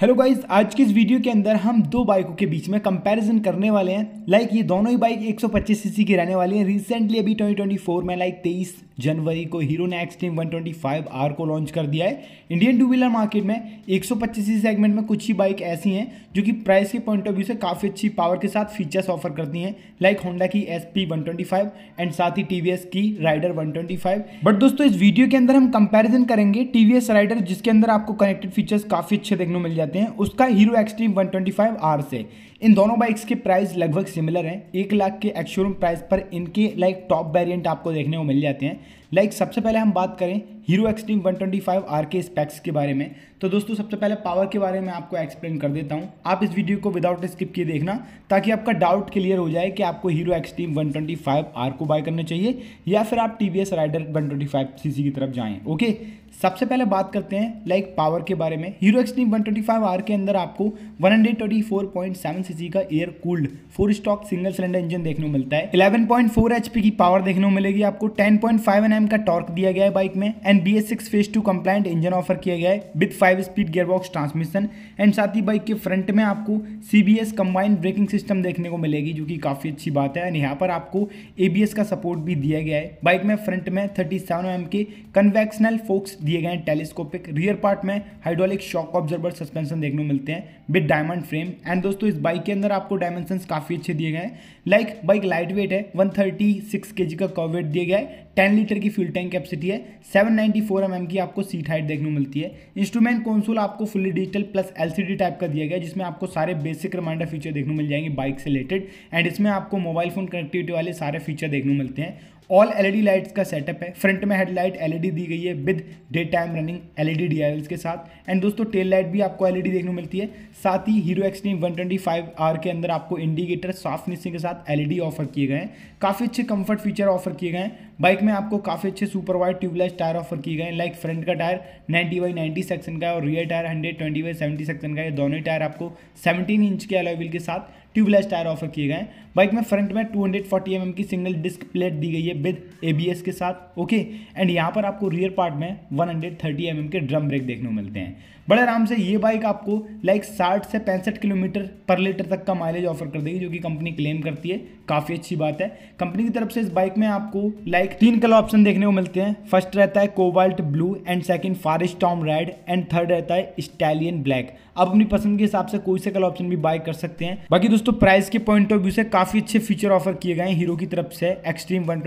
hello guys आज की इस वीडियो के अंदर हम दो बाइकों के बीच में कंपैरिजन करने वाले हैं लाइक ये दोनों ही बाइक 125 सीसी की रहने वाली हैं रिसेंटली अभी 2024 में लाइक 23 जनवरी को हीरो ने एक्सट्रीम 125 आर को लॉन्च कर दिया है इंडियन टू व्हीलर मार्केट में 125 सीसी सेगमेंट में कुछ ही बाइक ऐसी हैं जो कि प्राइस के पॉइंट ऑफ व्यू से काफ़ी अच्छी पावर के साथ फीचर्स ऑफर करती हैं लाइक होंडा की एस पी एंड साथ ही टी की राइडर वन बट दोस्तों इस वीडियो के अंदर हम कंपेरिजन करेंगे टी राइडर जिसके अंदर आपको कनेक्टेड फीचर्स काफ़ी अच्छे देखने मिल जाए जाते हैं उसका हीरो एक्सट्रीम 125 आर से इन दोनों बाइक्स के प्राइस लगभग सिमिलर हैं एक लाख के एक्शोरूम प्राइस पर इनके लाइक टॉप वेरिएंट आपको देखने को मिल जाते हैं लाइक like, सबसे पहले हम बात करें Hero Xtreme 125 twenty five R के स्पेक्स के बारे में तो दोस्तों सबसे पहले पावर के बारे में आपको एक्सप्लेन कर देता हूं आप इस वीडियो को विदाउट स्किप किए देखना ताकि आपका डाउट क्लियर हो जाए कि आपको Hero Xtreme 125 twenty five R को बाय करना चाहिए या फिर आप T V S Raider one twenty five C C की तरफ जाएँ ओके सबसे पहले बात करते हैं लाइक like पावर के बारे में हीरो एक्सट्रीम फाइव आर के अंदर आपको 124.7 सीसी का air cooled four stock single cylinder engine देखने को मिलता है 11.4 एचपी की पावर देखने को मिलेगी आपको 10.5 एनएम एन का टॉर्क दिया गया है बाइक में and B S six phase two compliant engine offer किया गया है with five speed gearbox transmission and साथ ही बाइक के फ्रंट में आपको C B S combined braking system देखने को मिलेगी जो कि काफ़ी अच्छी बात है एंड यहाँ पर आपको ए बी एस का सपोर्ट भी दिया गया है बाइक में फ्रंट में थर्टी सेवन एम के कन्वेक्शनल फोक्स दिए गए हैं टेलीस्कोपिक रियर पार्ट में हाइड्रोलिक शॉक ऑब्जर्वर सस्पेंशन देखने को मिलते हैं विद डायमंड फ्रेम एंड दोस्तों इस बाइक के अंदर आपको डायमेंशन काफ़ी अच्छे दिए गए हैं लाइक बाइक लाइट वेट है one thirty six K G का कवेट दिया गया है टेन लीटर की फ्यूल टैंक कैपेसिटी है 794 एमएम की आपको सीट हाइट देखने को मिलती है इंस्ट्रूमेंट कौनसूल आपको fully digital plus LCD type का दिया गया जिसमें आपको सारे बेसिक रिमाइंडर फीचर देखने को मिल जाएंगे बाइक से रिलेटेड एंड इसमें आपको मोबाइल फोन कनेक्टिविटी वाले सारे फीचर देखने को मिलते हैं ऑल एलईडी लाइट्स का सेटअप है फ्रंट में हेडलाइट एलईडी e दी गई है with day time running LED ई के साथ एंड दोस्तों टेल लाइट भी आपको एलईडी e देखने को मिलती है साथ ही हीरो एक्सट्रीम 125 आर के अंदर आपको इंडिकेटर सॉफ्ट के साथ एलईडी ऑफर e किए गए हैं काफ़ी अच्छे कंफर्ट फीचर ऑफर किए गए हैं बाइक में आपको काफ़ी अच्छे super wide tubeless tyre offer किए गए हैं लाइक फ्रंट का टायर 90 बाई 90 सेक्शन का है और rear tyre 120 by seventy section का ये दोनों टायर आपको 17 इंच के अलॉय के साथ ट्यूबलेस टायर ऑफर किए गए हैं बाइक में फ्रंट में 240 फोर्टी mm की सिंगल डिस्क प्लेट दी गई है विद ए के साथ ओके एंड यहाँ पर आपको रियर पार्ट में 130 हंड्रेड mm के ड्रम ब्रेक देखने को मिलते हैं बड़े आराम से ये बाइक आपको लाइक साठ से पैंसठ किलोमीटर पर लीटर तक का माइलेज ऑफर कर देगी जो कि कंपनी क्लेम करती है काफ़ी अच्छी बात है कंपनी की तरफ से इस बाइक में आपको लाइक लाइक तीन कलर ऑप्शन देखने को मिलते हैं फर्स्ट रहता है cobalt blue and second forest tom red and third रहता है स्टैलियन ब्लैक आप अपनी पसंद के हिसाब से कोई से कलर ऑप्शन भी बाय कर सकते हैं बाकी दोस्तों प्राइस के पॉइंट ऑफ व्यू से काफी अच्छे फीचर ऑफर किए गए हैं हीरो की तरफ से एक्सट्रीम वन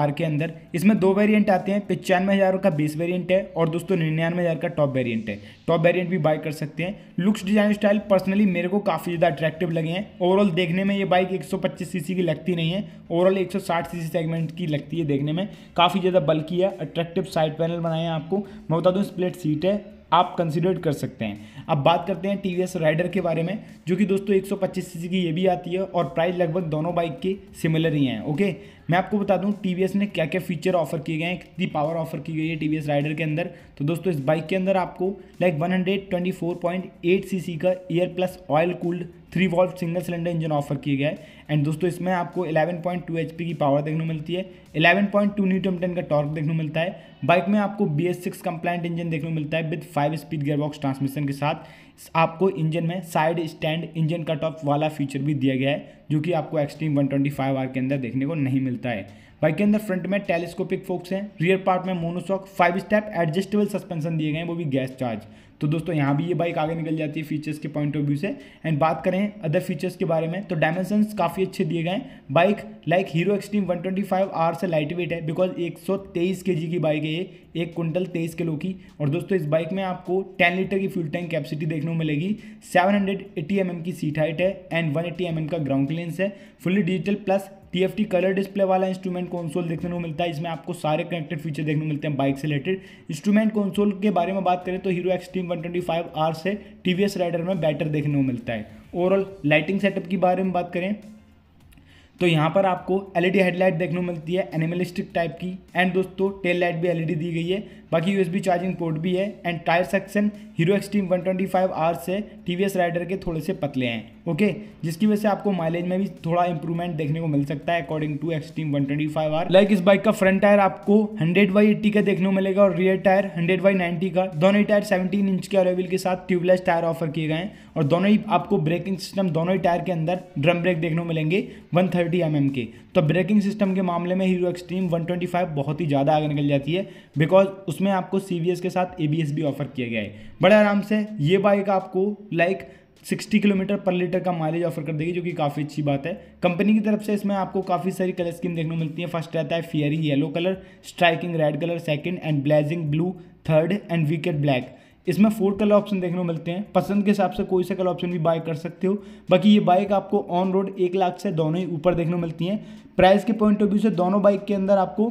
आर के अंदर इसमें दो वेरियंट आते हैं पचानवे का बेस वेरियंट है और दोस्तों निन्यानवे का टॉप वेरियंट है टॉप वेरियंट भी बाय कर सकते हैं लुक्स डिजाइन स्टाइल पर्सनली मेरे को काफ़ी ज़्यादा अट्रैक्टिव लगे हैं ओवरऑल देखने में ये बाइक एक सीसी की लगती नहीं है ओवरऑल एक सीसी सेगमेंट की लगती है देखने में काफ़ी ज़्यादा बल्कि है अट्रैक्टिव साइड पैनल बनाए हैं आपको मैं बता दूँ स्प्लिट सीट है आप कंसिडर कर सकते हैं अब बात करते हैं टी राइडर के बारे में जो कि दोस्तों 125 सीसी की ये भी आती है और प्राइस लगभग दोनों बाइक के सिमिलर ही हैं ओके मैं आपको बता दूं टी ने क्या क्या फीचर ऑफर किए गए हैं कितनी पावर ऑफर की गई है टी राइडर के अंदर तो दोस्तों इस बाइक के अंदर आपको लाइक 124.8 सीसी का air plus oil cooled three valve single cylinder engine offer किया गया है एंड दोस्तों इसमें आपको 11.2 पॉइंट की पावर देखने को मिलती है 11.2 पॉइंट न्यूटन टेन का टॉर्क देखने को मिलता है बाइक में आपको B S six compliant engine देखने को मिलता है with five speed gearbox transmission के साथ आपको इंजन में side stand engine cut off वाला फीचर भी दिया गया है जो कि आपको Xtreme one twenty five R के अंदर देखने को नहीं मिलता है बाइक के अंदर फ्रंट में टेलीस्कोपिक फोक्स हैं रियर पार्ट में monoshock five step adjustable suspension दिए गए हैं वो भी गैस चार्ज तो दोस्तों यहाँ भी ये बाइक आगे निकल जाती है फीचर्स के पॉइंट ऑफ व्यू से एंड बात करें अदर फीचर्स के बारे में तो डायमेंशन काफ़ी अच्छे दिए गए हैं bike like Hero Xtreme 125 R से लाइट वेट है बिकॉज 123 जी की बाइक है ये एक कुंटल तेईस किलो की और दोस्तों इस बाइक में आपको 10 लीटर की फ्यूल टैंक कैपेसिटी देखने को मिलेगी सेवन हंड्रेड mm की सीट हाइट है एंड एट्टी एम mm का ग्राउंड क्लियरेंस है fully digital plus T colour display वाला इंस्ट्रूमेंट कौनसोल देखने को मिलता है इसमें आपको सारे कनेक्टेड फीचर देखने को मिलते हैं बाइक से रिलेटेड इंस्ट्रूमेंट कौनसोल के बारे में बात करें तो Hero Xtreme one twenty five R से टी वी एस राइडर में बैटर देखने को मिलता है ओवरऑल लाइटिंग सेटअप के बारे में बात करें तो यहाँ पर आपको एलईडी हेडलाइट e देखने को मिलती है एनिमलिस्टिक टाइप की एंड दोस्तों टेल लाइट भी एलईडी e दी गई है बाकी यूएसबी चार्जिंग पोर्ट भी है and tyre section Hero Xtreme 125 R से टीवीएस राइडर के थोड़े से पतले हैं ओके जिसकी वजह से आपको माइलेज में भी थोड़ा इंप्रूवमेंट देखने को मिल सकता है according to Xtreme 125 R like इस बाइक का फ्रंट टायर आपको हंड्रेड बाई एट्टी का देखने को मिलेगा और rear tyre hundred by ninety का दोनों ही टायर सेवेंटीन इंच के अरेवल के साथ ट्यूबलेस टायर ऑफर किए गए हैं और दोनों ही आपको ब्रेकिंग सिस्टम दोनों ही टायर के अंदर ड्रम ब्रेक देखने को मिलेंगे वन थर्टी mm के तो ब्रेकिंग सिस्टम के मामले में हीरो एक्सट्रीम 125 बहुत ही ज़्यादा आगे निकल जाती है बिकॉज उसमें आपको सी के साथ ए भी ऑफर किया गया है बड़े आराम से ये बाइक आपको लाइक 60 किलोमीटर पर लीटर का माइलेज ऑफर कर देगी जो कि काफ़ी अच्छी बात है कंपनी की तरफ से इसमें आपको काफ़ी सारी कलर स्कीम देखने को मिलती है फर्स्ट रहता है fiery yellow colour striking red colour second and blazing blue third and wicked black इसमें फोर कलर ऑप्शन देखने को मिलते हैं पसंद के हिसाब से कोई सा कलर ऑप्शन भी बाय कर सकते हो बाकी ये बाइक आपको ऑन रोड एक लाख से दोनों ही ऊपर देखने को मिलती हैं प्राइस के पॉइंट ऑफ व्यू से दोनों बाइक के अंदर आपको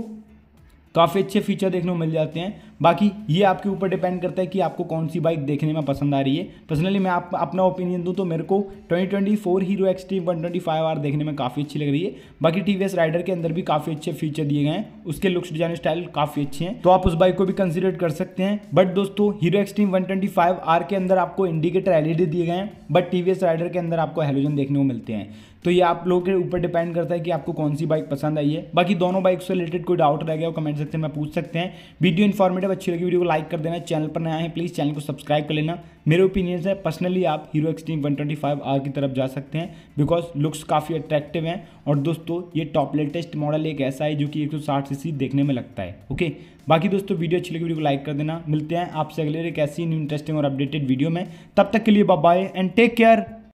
काफ़ी अच्छे फीचर देखने को मिल जाते हैं बाकी ये आपके ऊपर डिपेंड करता है कि आपको कौन सी बाइक देखने में पसंद आ रही है पर्सनली मैं आप अपना ओपिनियन दूँ तो मेरे को twenty twenty four Hero Xtreme one twenty five R देखने में काफ़ी अच्छी लग रही है बाकी टी वी एस राइडर के अंदर भी काफ़ी अच्छे फीचर दिए गए हैं उसके लुक्स डिजाइन स्टाइल काफ़ी अच्छे हैं तो आप उस बाइक को भी कंसिडर कर सकते हैं बट दोस्तों Hero Xtreme one twenty five R के अंदर आपको इंडिकेटर एलईडी दिए गए हैं but T V S Raider के अंदर आपको हेलोजन देखने को मिलते हैं तो ये आप लोगों के ऊपर डिपेंड करता है कि आपको कौन सी बाइक पसंद आई है बाकी दोनों बाइक से रिलेटेड कोई डाउट रह गया हो कमेंट सेक्शन में पूछ सकते हैं वीडियो इन्फॉर्मेटिव सब अच्छी लगी वीडियो को लाइक कर देना चैनल पर नया है प्लीज़ चैनल को सब्सक्राइब कर लेना मेरे ओपिनियंस है पर्सनली आप हीरो एक्सट्रीम वन आर की तरफ जा सकते हैं बिकॉज लुक्स काफ़ी अट्रैक्टिव हैं और दोस्तों ये टॉप लेटेस्ट मॉडल एक ऐसा है जो कि एक सौ सीसी देखने में लगता है ओके बाकी दोस्तों वीडियो अच्छी लगी वीडियो को लाइक कर देना मिलते हैं आपसे अगले एक ऐसी इंटरेस्टिंग और अपडेटेड वीडियो में तब तक के लिए बाय एंड टेक केयर